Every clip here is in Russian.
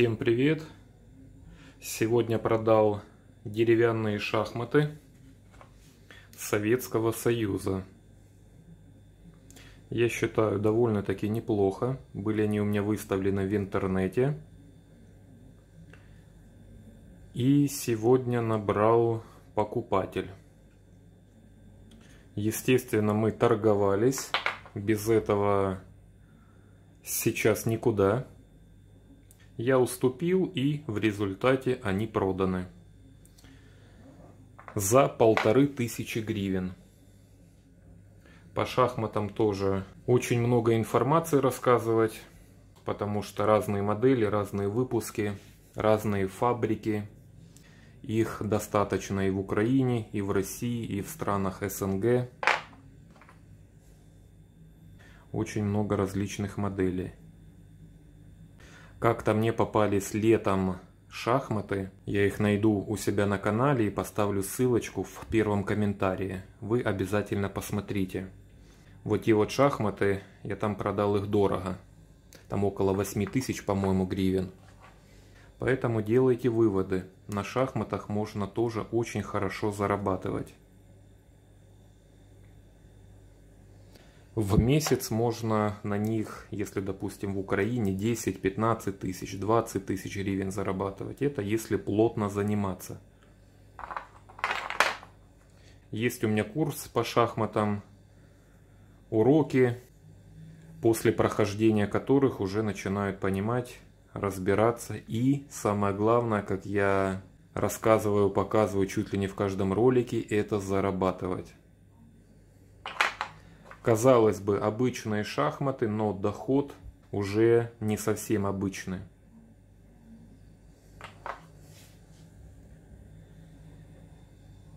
Всем привет! Сегодня продал деревянные шахматы Советского Союза. Я считаю, довольно-таки неплохо. Были они у меня выставлены в интернете. И сегодня набрал покупатель. Естественно, мы торговались. Без этого сейчас никуда. Никуда я уступил, и в результате они проданы. За полторы тысячи гривен. По шахматам тоже очень много информации рассказывать, потому что разные модели, разные выпуски, разные фабрики. Их достаточно и в Украине, и в России, и в странах СНГ. Очень много различных моделей. Как-то мне попались летом шахматы. Я их найду у себя на канале и поставлю ссылочку в первом комментарии. Вы обязательно посмотрите. Вот те вот шахматы, я там продал их дорого. Там около 8 тысяч, по-моему, гривен. Поэтому делайте выводы. На шахматах можно тоже очень хорошо зарабатывать. в месяц можно на них, если, допустим, в Украине 10-15 тысяч, 20 тысяч гривен зарабатывать. Это если плотно заниматься. Есть у меня курс по шахматам, уроки, после прохождения которых уже начинают понимать, разбираться. И самое главное, как я рассказываю, показываю чуть ли не в каждом ролике, это зарабатывать. Казалось бы, обычные шахматы, но доход уже не совсем обычный.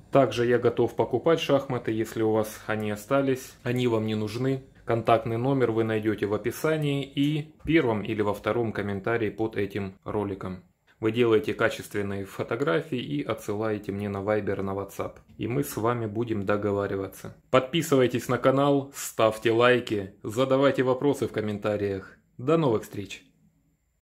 Также я готов покупать шахматы, если у вас они остались, они вам не нужны. Контактный номер вы найдете в описании и первом или во втором комментарии под этим роликом. Вы делаете качественные фотографии и отсылаете мне на Viber, на WhatsApp. И мы с вами будем договариваться. Подписывайтесь на канал, ставьте лайки, задавайте вопросы в комментариях. До новых встреч!